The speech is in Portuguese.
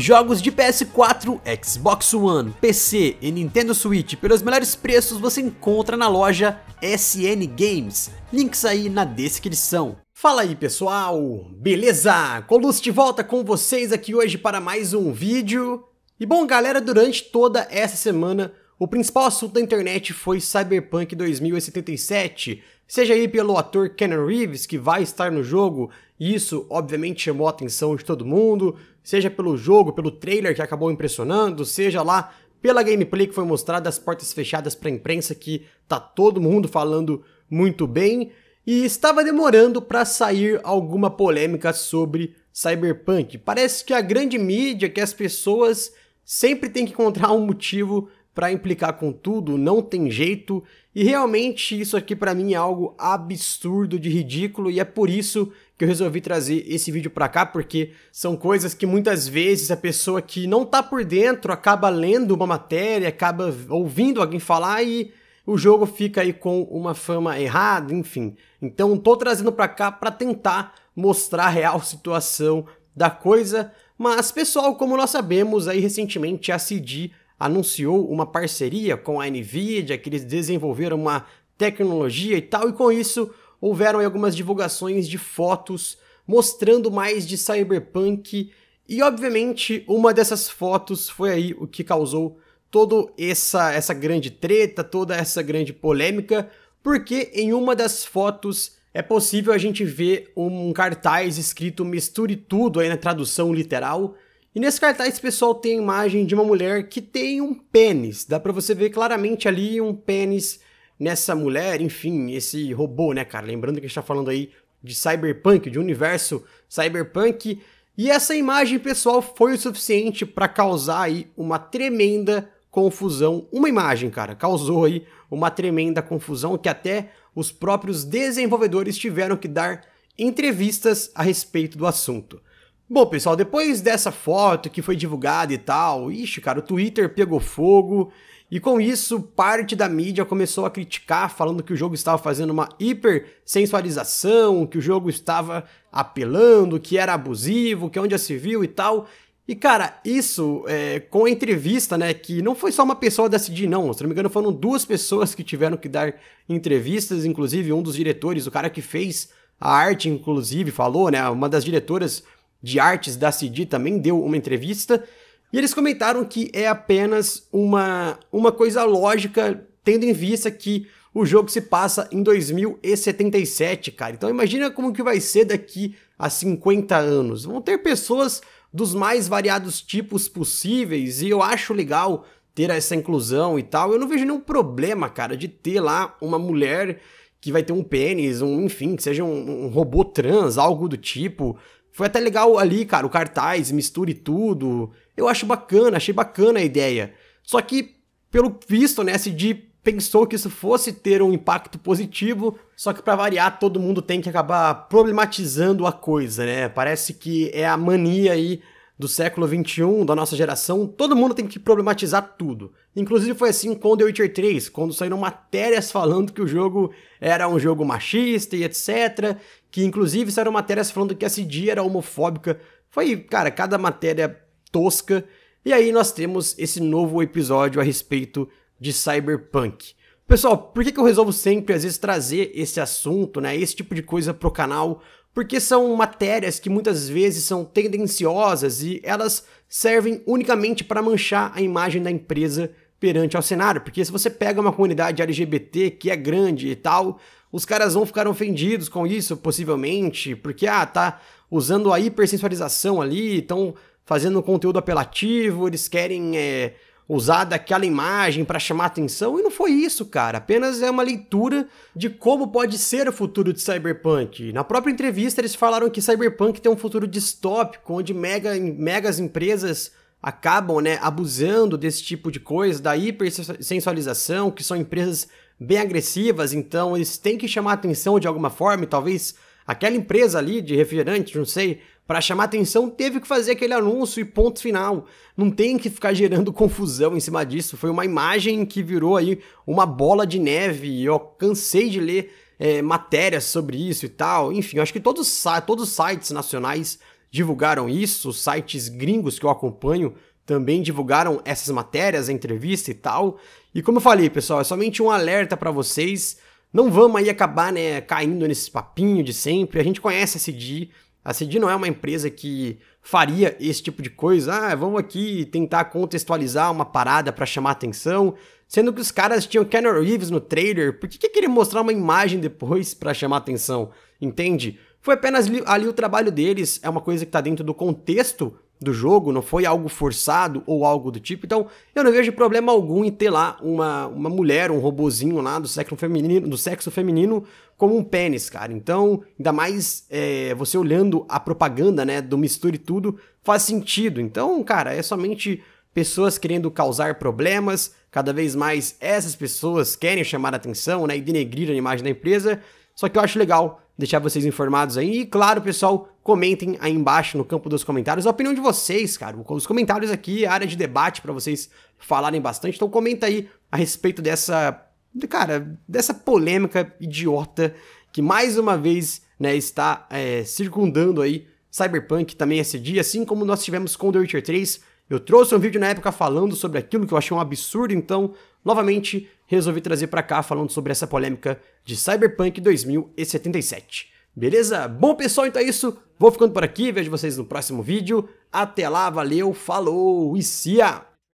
Jogos de PS4, Xbox One, PC e Nintendo Switch pelos melhores preços você encontra na loja SN Games. Links aí na descrição. Fala aí pessoal, beleza? Colus de volta com vocês aqui hoje para mais um vídeo. E bom galera, durante toda essa semana o principal assunto da internet foi Cyberpunk 2077, Seja aí pelo ator Kenan Reeves, que vai estar no jogo, e isso obviamente chamou a atenção de todo mundo, seja pelo jogo, pelo trailer que acabou impressionando, seja lá pela gameplay que foi mostrada, as portas fechadas para a imprensa, que tá todo mundo falando muito bem, e estava demorando para sair alguma polêmica sobre Cyberpunk. Parece que a grande mídia, que as pessoas sempre tem que encontrar um motivo para implicar com tudo, não tem jeito. E realmente isso aqui para mim é algo absurdo de ridículo e é por isso que eu resolvi trazer esse vídeo para cá, porque são coisas que muitas vezes a pessoa que não tá por dentro acaba lendo uma matéria, acaba ouvindo alguém falar e o jogo fica aí com uma fama errada, enfim. Então tô trazendo para cá para tentar mostrar a real situação da coisa, mas pessoal, como nós sabemos, aí recentemente a CD anunciou uma parceria com a Nvidia, que eles desenvolveram uma tecnologia e tal, e com isso houveram algumas divulgações de fotos mostrando mais de Cyberpunk, e obviamente uma dessas fotos foi aí o que causou toda essa, essa grande treta, toda essa grande polêmica, porque em uma das fotos é possível a gente ver um cartaz escrito misture tudo aí na tradução literal, e nesse cartaz, pessoal tem a imagem de uma mulher que tem um pênis. Dá para você ver claramente ali um pênis nessa mulher, enfim, esse robô, né, cara? Lembrando que a gente tá falando aí de cyberpunk, de universo cyberpunk. E essa imagem, pessoal, foi o suficiente para causar aí uma tremenda confusão. Uma imagem, cara, causou aí uma tremenda confusão que até os próprios desenvolvedores tiveram que dar entrevistas a respeito do assunto. Bom, pessoal, depois dessa foto que foi divulgada e tal, ixi, cara, o Twitter pegou fogo. E com isso, parte da mídia começou a criticar, falando que o jogo estava fazendo uma hipersensualização, que o jogo estava apelando, que era abusivo, que é onde a se viu e tal. E, cara, isso é, com a entrevista, né? Que não foi só uma pessoa decidir, não. Se não me engano, foram duas pessoas que tiveram que dar entrevistas, inclusive um dos diretores, o cara que fez a arte, inclusive, falou, né? Uma das diretoras de artes da CD também deu uma entrevista e eles comentaram que é apenas uma, uma coisa lógica, tendo em vista que o jogo se passa em 2077, cara. Então imagina como que vai ser daqui a 50 anos. Vão ter pessoas dos mais variados tipos possíveis e eu acho legal ter essa inclusão e tal. Eu não vejo nenhum problema, cara, de ter lá uma mulher que vai ter um pênis, um, enfim, que seja um, um robô trans, algo do tipo. Foi até legal ali, cara, o cartaz, misture tudo. Eu acho bacana, achei bacana a ideia. Só que, pelo visto, né, CD pensou que isso fosse ter um impacto positivo, só que para variar, todo mundo tem que acabar problematizando a coisa, né? Parece que é a mania aí do século 21, da nossa geração, todo mundo tem que problematizar tudo. Inclusive foi assim com The Witcher 3, quando saíram matérias falando que o jogo era um jogo machista e etc. Que inclusive saíram matérias falando que a CD era homofóbica. Foi, cara, cada matéria tosca. E aí nós temos esse novo episódio a respeito de Cyberpunk. Pessoal, por que, que eu resolvo sempre, às vezes, trazer esse assunto, né? Esse tipo de coisa pro canal? porque são matérias que muitas vezes são tendenciosas e elas servem unicamente para manchar a imagem da empresa perante ao cenário, porque se você pega uma comunidade LGBT que é grande e tal, os caras vão ficar ofendidos com isso, possivelmente, porque ah, tá usando a hipersensualização ali, estão fazendo conteúdo apelativo, eles querem é, usar daquela imagem para chamar atenção, e não foi isso, cara. Apenas é uma leitura de como pode ser o futuro de Cyberpunk. Na própria entrevista, eles falaram que Cyberpunk tem um futuro distópico, onde mega, megas empresas acabam né, abusando desse tipo de coisa, da hipersensualização, que são empresas bem agressivas, então eles têm que chamar atenção de alguma forma e talvez Aquela empresa ali de refrigerante, não sei, para chamar atenção, teve que fazer aquele anúncio e ponto final. Não tem que ficar gerando confusão em cima disso. Foi uma imagem que virou aí uma bola de neve e eu cansei de ler é, matérias sobre isso e tal. Enfim, acho que todos, todos os sites nacionais divulgaram isso, os sites gringos que eu acompanho também divulgaram essas matérias, a entrevista e tal. E como eu falei, pessoal, é somente um alerta para vocês não vamos aí acabar né, caindo nesse papinho de sempre. A gente conhece a CD. A CD não é uma empresa que faria esse tipo de coisa. Ah, vamos aqui tentar contextualizar uma parada para chamar atenção. Sendo que os caras tinham Keanu Reeves no trailer, por que, que queria mostrar uma imagem depois para chamar atenção? Entende? Foi apenas ali, ali o trabalho deles, é uma coisa que está dentro do contexto do jogo, não foi algo forçado ou algo do tipo. Então, eu não vejo problema algum em ter lá uma, uma mulher, um robozinho lá do sexo feminino, do sexo feminino como um pênis, cara. Então, ainda mais é, você olhando a propaganda, né, do misture tudo, faz sentido. Então, cara, é somente pessoas querendo causar problemas, cada vez mais essas pessoas querem chamar a atenção, né, e denegrir a imagem da empresa. Só que eu acho legal deixar vocês informados aí. E claro, pessoal, comentem aí embaixo no campo dos comentários a opinião de vocês, cara. Os comentários aqui, área de debate para vocês falarem bastante. Então comenta aí a respeito dessa, cara, dessa polêmica idiota que mais uma vez, né, está é, circundando aí Cyberpunk também esse dia, assim como nós tivemos com The Witcher 3. Eu trouxe um vídeo na época falando sobre aquilo que eu achei um absurdo, então, novamente, resolvi trazer para cá falando sobre essa polêmica de Cyberpunk 2077. Beleza? Bom, pessoal, então é isso. Vou ficando por aqui, vejo vocês no próximo vídeo. Até lá, valeu, falou e cia!